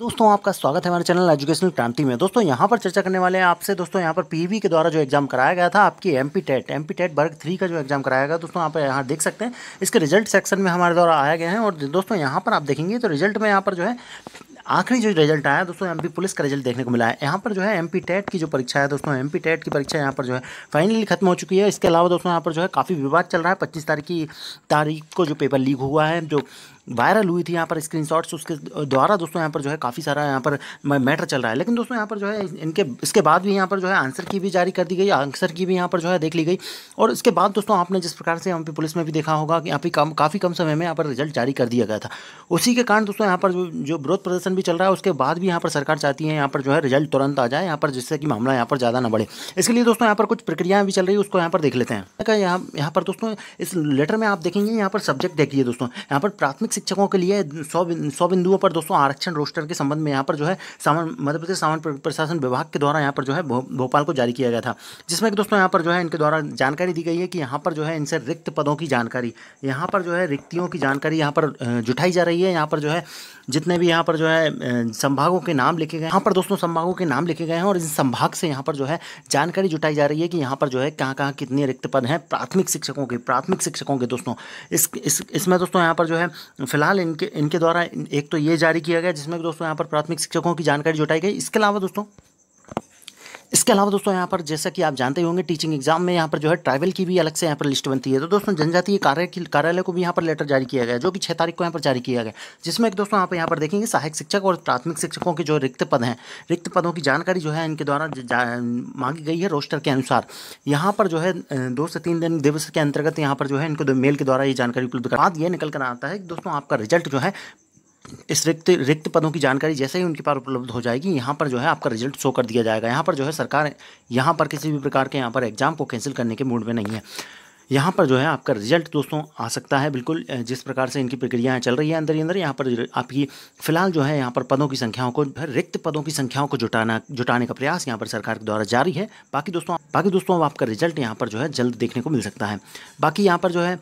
दोस्तों आपका स्वागत है हमारे चैनल एजुकेशनल क्रांति में दोस्तों यहाँ पर चर्चा करने वाले हैं आपसे दोस्तों यहाँ पर पीवी के द्वारा जो एग्जाम कराया गया था आपकी M P TET M P TET वर्ग थ्री का जो एग्जाम कराया गया दोस्तों आप यहाँ देख सकते हैं इसके रिजल्ट सेक्शन में हमारे द्वारा आया गया है और दोस्तों यहाँ पर आप देखेंगे तो रिजल्ट में यहाँ पर जो है आखिरी जो रिजल्ट आया दोस्तों एमपी पुलिस का रिजल्ट देखने को मिला है यहाँ पर जो है एमपी टेट की जो परीक्षा है दोस्तों एमपी टेट की परीक्षा यहाँ पर जो है फाइनली खत्म हो चुकी है इसके अलावा दोस्तों यहाँ पर जो है काफ़ी विवाद चल रहा है पच्चीस तारीख की तारीख को जो पेपर लीक हुआ है जो वायरल हुई थी यहाँ पर स्क्रीन उसके द्वारा दोस्तों यहाँ पर जो है काफ़ी सारा यहाँ पर मैटर चल रहा है लेकिन दोस्तों यहाँ पर जो है इनके इसके बाद भी यहाँ पर जो है आंसर की भी जारी कर दी गई आंसर की भी यहाँ पर जो है देख ली गई और इसके बाद दोस्तों आपने जिस प्रकार से यहाँ पे पुलिस में भी देखा होगा कि यहाँ पे काफ़ी कम समय में यहाँ पर रिजल्ट जारी कर दिया गया था उसी के कारण दोस्तों यहाँ पर जो विरोध प्रदर्शन भी चल रहा है उसके बाद भी यहाँ पर सरकार चाहती है यहाँ पर जो है रिजल्ट तुरंत आ जाए यहाँ पर जिससे कि मामला यहाँ पर ज़्यादा ना बढ़े इसके लिए दोस्तों यहाँ पर कुछ प्रक्रियाएं भी चल रही है उसको यहाँ पर देख लेते हैं यहाँ यहाँ पर दोस्तों इस लेटर में आप देखेंगे यहाँ पर सब्जेक्ट देखिए दोस्तों यहाँ पर प्राथमिक शिक्षकों के लिए सौ सौ बिंदुओं पर दोस्तों आरक्षण रोस्टर के संबंध में यहाँ पर जो है सामान मध्य प्रदेश सामान प्रशासन विभाग के द्वारा यहाँ पर जो है भोपाल को जारी किया गया था जिसमें दोस्तों यहाँ पर जो है इनके द्वारा जानकारी दी गई है कि यहाँ पर जो है इनसे रिक्त पदों की जानकारी यहाँ पर जो है रिक्तियों की जानकारी यहाँ पर जुटाई जा रही है यहाँ पर जो है जितने भी यहाँ पर जो है संभागों के नाम लिखे गए यहाँ पर दोस्तों संभागों के नाम लिखे गए हैं और इन संभाग से यहाँ पर जो है जानकारी जुटाई जा रही है कि यहाँ पर जो है कहाँ कहाँ कितने रिक्त पद हैं प्राथमिक शिक्षकों के प्राथमिक शिक्षकों के दोस्तों इस इसमें इस दोस्तों यहाँ पर जो है फिलहाल इनके इनके द्वारा एक तो ये जारी किया गया जिसमें दोस्तों यहाँ पर प्राथमिक शिक्षकों की जानकारी जुटाई गई इसके अलावा दोस्तों इसके अलावा दोस्तों यहाँ पर जैसा कि आप जानते होंगे टीचिंग एग्जाम में यहाँ पर जो है ट्राइवल की भी अलग से यहाँ पर लिस्ट बनती है तो दोस्तों जनजातीय कार्य कार्यालय को भी यहाँ पर लेटर जारी किया गया जो कि छह तारीख को यहाँ पर जारी किया गया जिसमें एक दोस्तों आप यहाँ पर देखेंगे सहायक शिक्षक और प्राथमिक शिक्षकों के जो रिक्त पद हैं रिक्त पदों की जानकारी जो है इनके द्वारा मांगी गई है रोस्टर के अनुसार यहाँ पर जो है दो से तीन दिन दिवस के अंतर्गत यहाँ पर जो है इनको मेल के द्वारा ये जानकारी उपलब्ध करा बाद ये निकल कर आता है दोस्तों आपका रिजल्ट जो है इस रिक्त रिक्त पदों की जानकारी जैसे ही उनके पास उपलब्ध हो जाएगी यहाँ पर जो है आपका रिजल्ट शो कर दिया जाएगा यहाँ पर जो है सरकार यहाँ पर किसी भी प्रकार के यहाँ पर एग्जाम को कैंसिल करने के मूड में नहीं है यहाँ पर जो है आपका रिजल्ट दोस्तों आ सकता है बिल्कुल जिस प्रकार से इनकी प्रक्रियाएं चल रही है अंदर ही अंदर यहाँ पर आपकी फिलहाल जो है यहाँ पर पदों की संख्याओं को रिक्त पदों की संख्याओं को जुटाना जुटाने का प्रयास यहाँ पर सरकार के द्वारा जारी है बाकी दोस्तों बाकी दोस्तों आपका रिजल्ट यहाँ पर जो है जल्द देखने को मिल सकता है बाकी यहाँ पर जो है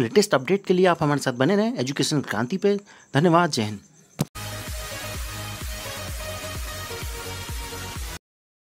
लेटेस्ट अपडेट के लिए आप हमारे साथ बने रहें एजुकेशन क्रांति पे धन्यवाद जय हिंद